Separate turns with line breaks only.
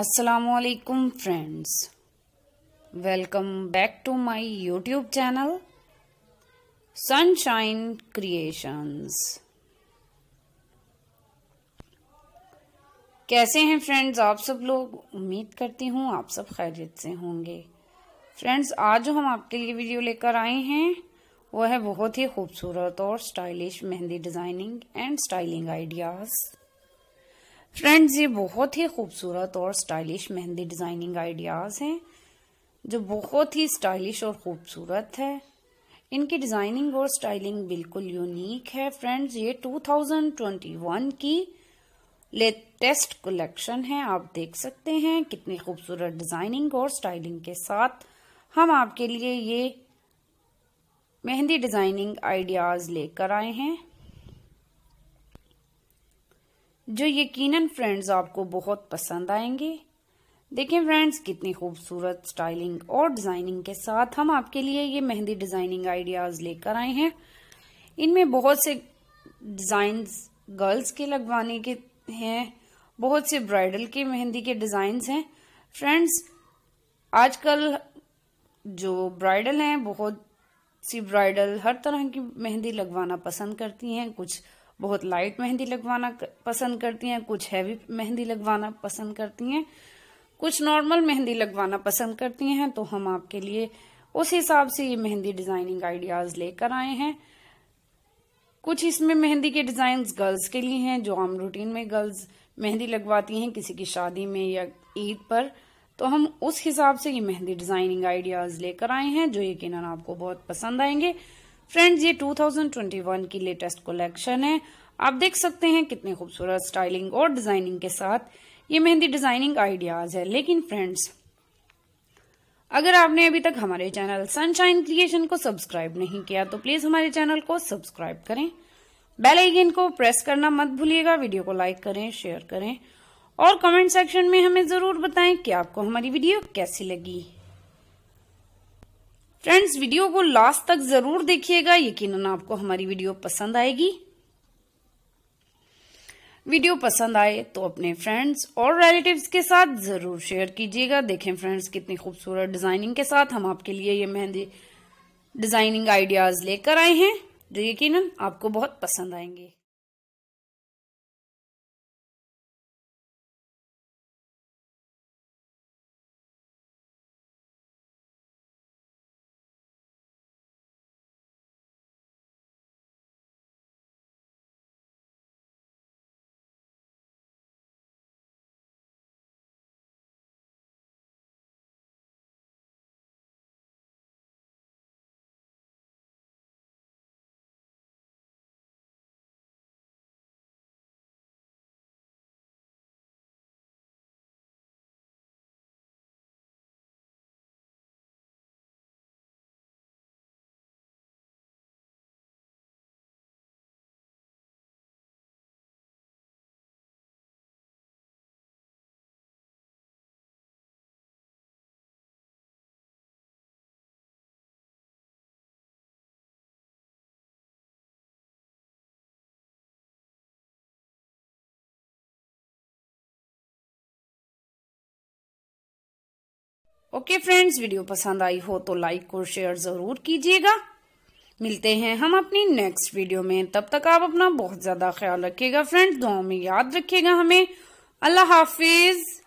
असलकुम friends welcome back to my YouTube channel sunshine creations कैसे हैं फ्रेंड्स आप सब लोग उम्मीद करती हूँ आप सब खैरियत से होंगे फ्रेंड्स आज जो हम आपके लिए वीडियो लेकर आए हैं वो है बहुत ही खूबसूरत और stylish mehndi designing and styling ideas friends ये बहुत ही खूबसूरत और स्टाइलिश मेहंदी डिज़ाइनिंग आइडियाज़ हैं जो बहुत ही स्टाइलिश और ख़ूबसूरत है इनकी डिज़ाइनिंग और स्टाइलिंग बिल्कुल यूनिक है फ्रेंड्स ये 2021 की लेटेस्ट कलेक्शन है आप देख सकते हैं कितनी खूबसूरत डिज़ाइनिंग और स्टाइलिंग के साथ हम आपके लिए ये मेहंदी डिज़ाइनिंग आइडियाज़ लेकर आए हैं जो यकीनन फ्रेंड्स आपको बहुत पसंद आएंगे देखें फ्रेंड्स कितनी खूबसूरत स्टाइलिंग और डिज़ाइनिंग के साथ हम आपके लिए ये मेहंदी डिज़ाइनिंग आइडियाज़ लेकर आए हैं इनमें बहुत से डिजाइन गर्ल्स के लगवाने के हैं बहुत से ब्राइडल के मेहंदी के डिज़ाइंस हैं फ्रेंड्स आजकल जो ब्राइडल हैं बहुत सी ब्राइडल हर तरह की मेहंदी लगवाना पसंद करती हैं कुछ बहुत लाइट मेहंदी लगवाना पसंद करती हैं कुछ हैवी मेहंदी लगवाना पसंद करती हैं कुछ नॉर्मल मेहंदी लगवाना पसंद करती हैं तो हम आपके लिए उस हिसाब से ये मेहंदी डिजाइनिंग आइडियाज लेकर आए हैं कुछ इसमें मेहंदी के डिजाइन गर्ल्स के लिए हैं जो आम रूटीन में गर्ल्स मेहंदी लगवाती हैं किसी की शादी में या ईद पर तो हम उस हिसाब से ये मेहंदी डिजाइनिंग आइडियाज लेकर आए हैं जो यकीन आपको बहुत पसंद आएंगे फ्रेंड्स ये 2021 की लेटेस्ट कलेक्शन है आप देख सकते हैं कितने खूबसूरत स्टाइलिंग और डिजाइनिंग के साथ ये मेहंदी डिजाइनिंग आइडियाज है लेकिन फ्रेंड्स अगर आपने अभी तक हमारे चैनल सनशाइन क्रिएशन को सब्सक्राइब नहीं किया तो प्लीज हमारे चैनल को सब्सक्राइब करें बेल आइकन को प्रेस करना मत भूलिएगा वीडियो को लाइक करें शेयर करें और कमेंट सेक्शन में हमें जरूर बताएं कि आपको हमारी वीडियो कैसी लगी फ्रेंड्स वीडियो को लास्ट तक जरूर देखिएगा यकीनन आपको हमारी वीडियो पसंद आएगी वीडियो पसंद आए तो अपने फ्रेंड्स और रिलेटिव्स के साथ जरूर शेयर कीजिएगा देखें फ्रेंड्स कितनी खूबसूरत डिजाइनिंग के साथ हम आपके लिए ये मेहंदी डिजाइनिंग आइडियाज लेकर आए हैं जो तो यकीनन आपको बहुत पसंद आएंगे ओके फ्रेंड्स वीडियो पसंद आई हो तो लाइक और शेयर ज़रूर कीजिएगा मिलते हैं हम अपनी नेक्स्ट वीडियो में तब तक आप अपना बहुत ज़्यादा ख्याल रखिएगा फ्रेंड्स दो में याद रखिएगा हमें अल्लाह हाफिज़